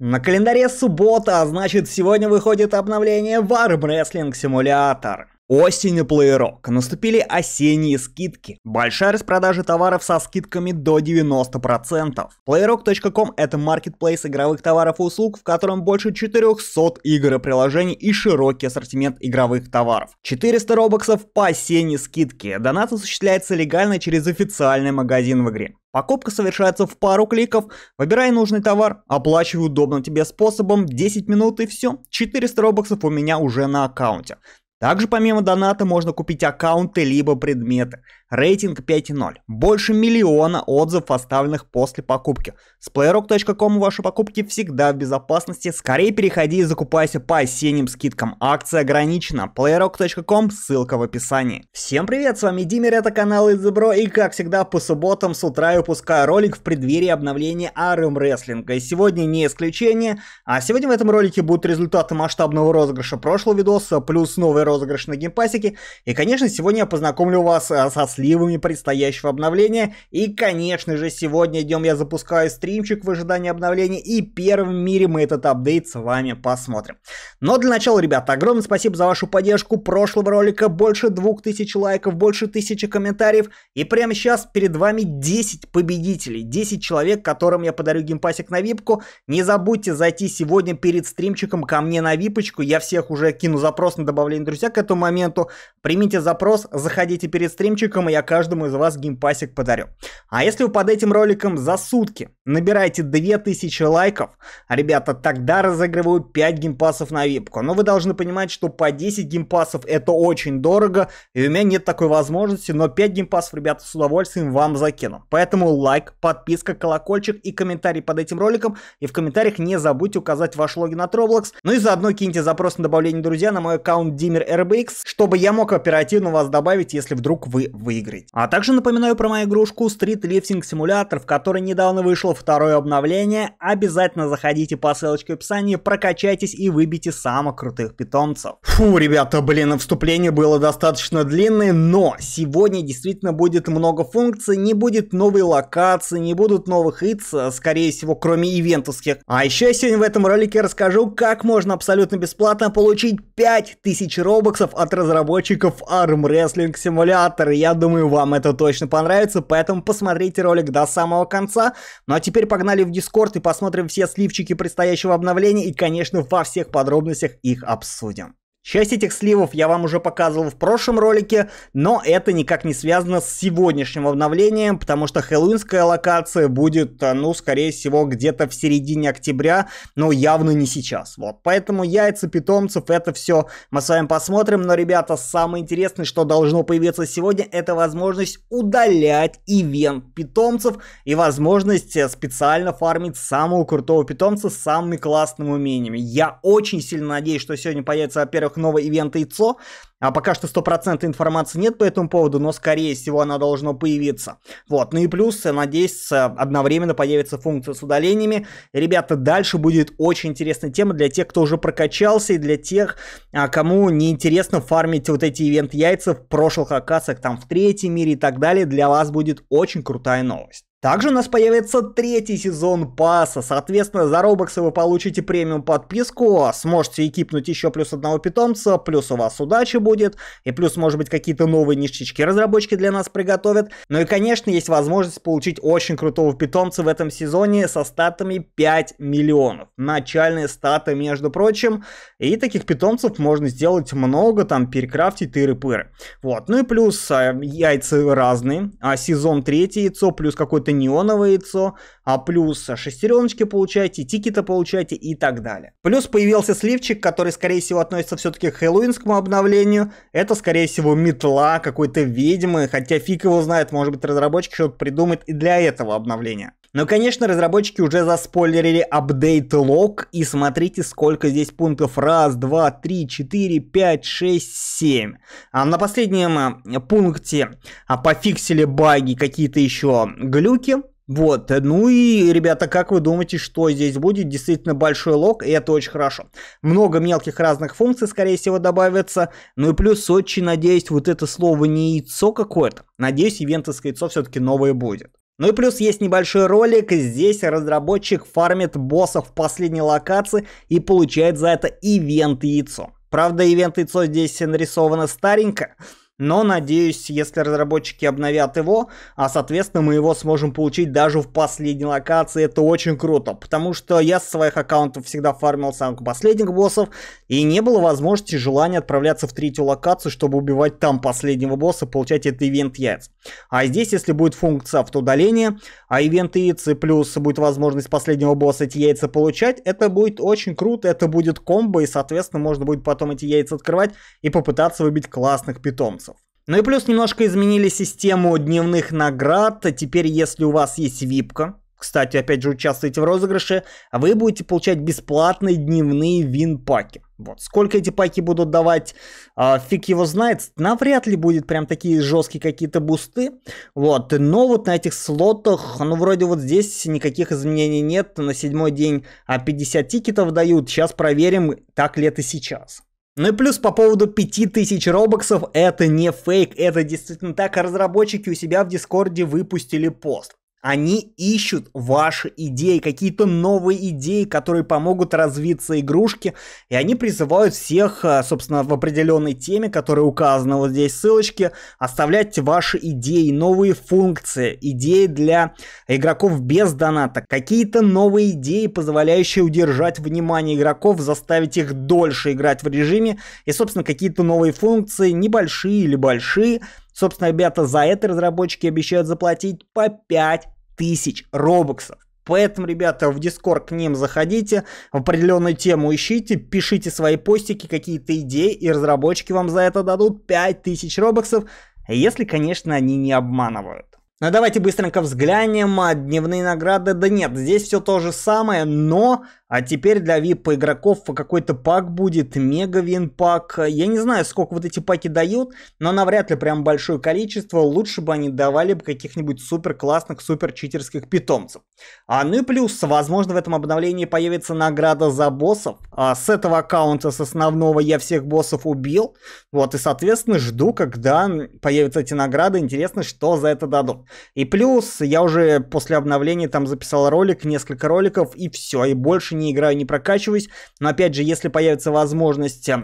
На календаре суббота, а значит сегодня выходит обновление War Wrestling Simulator. Осень и плеерок. Наступили осенние скидки. Большая распродажа товаров со скидками до 90%. Playrock.com это маркетплейс игровых товаров и услуг, в котором больше 400 игр и приложений и широкий ассортимент игровых товаров. 400 робоксов по осенней скидке. Донат осуществляется легально через официальный магазин в игре. Покупка совершается в пару кликов, выбирай нужный товар, оплачивай удобным тебе способом, 10 минут и все, 400 робоксов у меня уже на аккаунте. Также помимо доната можно купить аккаунты либо предметы. Рейтинг 5.0. Больше миллиона отзывов, оставленных после покупки. С playrock.com ваши покупки всегда в безопасности. Скорее переходи и закупайся по осенним скидкам. Акция ограничена. playrock.com, ссылка в описании. Всем привет, с вами Димир, это канал Идзебро. И как всегда по субботам с утра я выпускаю ролик в преддверии обновления RM Wrestling. И сегодня не исключение. А сегодня в этом ролике будут результаты масштабного розыгрыша прошлого видоса, плюс новый розыгрыш на геймпасике. И конечно сегодня я познакомлю вас с э, со сливами предстоящего обновления. И, конечно же, сегодня днем я запускаю стримчик в ожидании обновления, и первым в мире мы этот апдейт с вами посмотрим. Но для начала, ребята, огромное спасибо за вашу поддержку прошлого ролика, больше 2000 лайков, больше 1000 комментариев, и прямо сейчас перед вами 10 победителей, 10 человек, которым я подарю геймпасик на випку. Не забудьте зайти сегодня перед стримчиком ко мне на випочку, я всех уже кину запрос на добавление друзья к этому моменту, примите запрос, заходите перед стримчиком, я каждому из вас геймпасик подарю. А если вы под этим роликом за сутки набираете 2000 лайков, ребята, тогда разыгрываю 5 геймпасов на випку. Но вы должны понимать, что по 10 геймпасов это очень дорого, и у меня нет такой возможности, но 5 геймпасов, ребята, с удовольствием вам закину. Поэтому лайк, подписка, колокольчик и комментарий под этим роликом. И в комментариях не забудьте указать ваш логин от Roblox. Ну и заодно киньте запрос на добавление друзья на мой аккаунт DimerRBX, чтобы я мог оперативно вас добавить, если вдруг вы выиграете выиграть. А также напоминаю про мою игрушку Street Lifting Simulator, в которой недавно вышло второе обновление. Обязательно заходите по ссылочке в описании, прокачайтесь и выбейте самых крутых питомцев. Фу, ребята, блин, вступление было достаточно длинное, но сегодня действительно будет много функций, не будет новой локации, не будут новых итс, скорее всего, кроме ивентовских. А еще я сегодня в этом ролике расскажу, как можно абсолютно бесплатно получить 5000 робоксов от разработчиков Arm Wrestling Simulator. Я думаю, думаю, вам это точно понравится, поэтому посмотрите ролик до самого конца. Ну а теперь погнали в Дискорд и посмотрим все сливчики предстоящего обновления и, конечно, во всех подробностях их обсудим. Часть этих сливов я вам уже показывал в прошлом ролике, но это никак не связано с сегодняшним обновлением, потому что хэллоуинская локация будет, а, ну, скорее всего, где-то в середине октября, но явно не сейчас. Вот, поэтому яйца питомцев, это все мы с вами посмотрим, но, ребята, самое интересное, что должно появиться сегодня, это возможность удалять ивент питомцев и возможность э, специально фармить самого крутого питомца с самыми классными умениями. Я очень сильно надеюсь, что сегодня появится, во-первых, трехнового ивента яйцо, А пока что стопроцентной информации нет по этому поводу, но скорее всего она должна появиться. Вот, ну и плюс, э, надеюсь, э, одновременно появится функция с удалениями. Ребята, дальше будет очень интересная тема для тех, кто уже прокачался, и для тех, а, кому не интересно фармить вот эти ивент яйца в прошлых оказах, там в третьем мире и так далее. Для вас будет очень крутая новость. Также у нас появится третий сезон пасса, соответственно, за Робоксы вы получите премиум подписку, сможете экипнуть еще плюс одного питомца, плюс у вас удача будет, и плюс, может быть, какие-то новые ништячки разработчики для нас приготовят. Ну и, конечно, есть возможность получить очень крутого питомца в этом сезоне со статами 5 миллионов. Начальные статы, между прочим, и таких питомцев можно сделать много, там, перекрафтить тыры-пыры. Вот, ну и плюс э, яйца разные, а сезон 3 яйцо плюс какой-то это неоновое яйцо, а плюс шестереночки получаете, тикеты получаете и так далее. Плюс появился сливчик, который, скорее всего, относится все-таки к хэллоуинскому обновлению. Это, скорее всего, метла какой-то ведьмы, хотя фиг его знает, может быть, разработчики что-то придумают и для этого обновления. Но, конечно, разработчики уже заспойлерили апдейт лог, и смотрите, сколько здесь пунктов. Раз, два, три, четыре, пять, шесть, семь. А на последнем э, пункте а пофиксили баги, какие-то еще глюки, вот, э, ну и, ребята, как вы думаете, что здесь будет? Действительно большой лог, и это очень хорошо. Много мелких разных функций, скорее всего, добавится. Ну и плюс очень надеюсь, вот это слово не яйцо какое-то. Надеюсь, ивентовское яйцо все-таки новое будет. Ну и плюс есть небольшой ролик, здесь разработчик фармит боссов в последней локации и получает за это ивент яйцо. Правда, ивент яйцо здесь нарисовано старенько, но, надеюсь, если разработчики обновят его, а, соответственно, мы его сможем получить даже в последней локации, это очень круто. Потому что я со своих аккаунтов всегда фармил самых последних боссов, и не было возможности желания отправляться в третью локацию, чтобы убивать там последнего босса, получать этот ивент яйц. А здесь, если будет функция автоудаления, а ивент яиц и плюс будет возможность последнего босса эти яйца получать, это будет очень круто, это будет комбо, и, соответственно, можно будет потом эти яйца открывать и попытаться выбить классных питомцев. Ну и плюс немножко изменили систему дневных наград. Теперь, если у вас есть випка, кстати, опять же, участвуете в розыгрыше, вы будете получать бесплатные дневные вин-паки. Вот. Сколько эти паки будут давать, э, фиг его знает. Навряд ли будет прям такие жесткие какие-то бусты. Вот. Но вот на этих слотах, ну, вроде вот здесь никаких изменений нет. На седьмой день 50 а, тикетов дают. Сейчас проверим, так ли это сейчас. Ну и плюс по поводу 5000 робоксов, это не фейк, это действительно так, а разработчики у себя в Дискорде выпустили пост. Они ищут ваши идеи, какие-то новые идеи, которые помогут развиться игрушке. И они призывают всех, э, собственно, в определенной теме, которая указана вот здесь в ссылочке, оставлять ваши идеи, новые функции, идеи для игроков без доната, какие-то новые идеи, позволяющие удержать внимание игроков, заставить их дольше играть в режиме. И, собственно, какие-то новые функции, небольшие или большие, Собственно, ребята, за это разработчики обещают заплатить по 5000 робоксов. Поэтому, ребята, в Discord к ним заходите, в определенную тему ищите, пишите свои постики, какие-то идеи, и разработчики вам за это дадут 5000 робоксов, если, конечно, они не обманывают. Ну давайте быстренько взглянем, а дневные награды, да нет, здесь все то же самое, но, а теперь для VIP игроков какой-то пак будет, мега вин пак, я не знаю, сколько вот эти паки дают, но навряд ли прям большое количество, лучше бы они давали бы каких-нибудь супер классных, супер читерских питомцев. А ну и плюс, возможно в этом обновлении появится награда за боссов, а с этого аккаунта, с основного, я всех боссов убил. Вот, и, соответственно, жду, когда появятся эти награды. Интересно, что за это дадут. И плюс, я уже после обновления там записал ролик, несколько роликов, и все. И больше не играю, не прокачиваюсь. Но, опять же, если появится возможность э,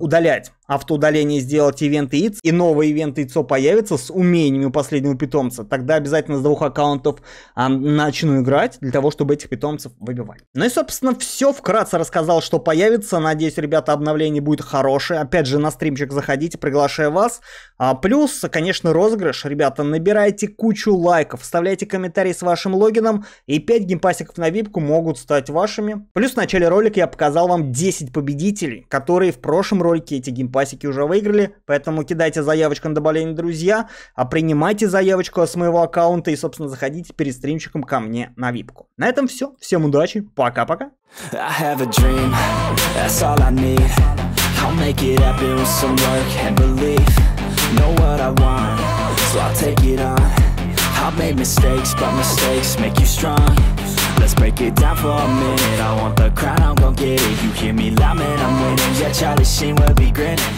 удалять автоудалении сделать ивент яиц, и новый ивент яйцо появится с умениями последнего питомца, тогда обязательно с двух аккаунтов а, начну играть для того, чтобы этих питомцев выбивать. Ну и, собственно, все вкратце рассказал, что появится. Надеюсь, ребята, обновление будет хорошее. Опять же, на стримчик заходите, приглашаю вас. А, плюс, конечно, розыгрыш. Ребята, набирайте кучу лайков, вставляйте комментарии с вашим логином, и 5 геймпасиков на випку могут стать вашими. Плюс в начале ролика я показал вам 10 победителей, которые в прошлом ролике эти геймпасики басики уже выиграли, поэтому кидайте заявочку на добавление друзья, а принимайте заявочку с моего аккаунта и, собственно, заходите перед стримчиком ко мне на випку. На этом все. Всем удачи. Пока-пока. I'll make it happen with some work and belief Know what I want, so I'll take it on I've made mistakes, but mistakes make you strong Let's break it down for a minute I want the crown, I'm gon' get it You hear me loud, man, I'm winning Yeah, Charlie Sheen will be grinning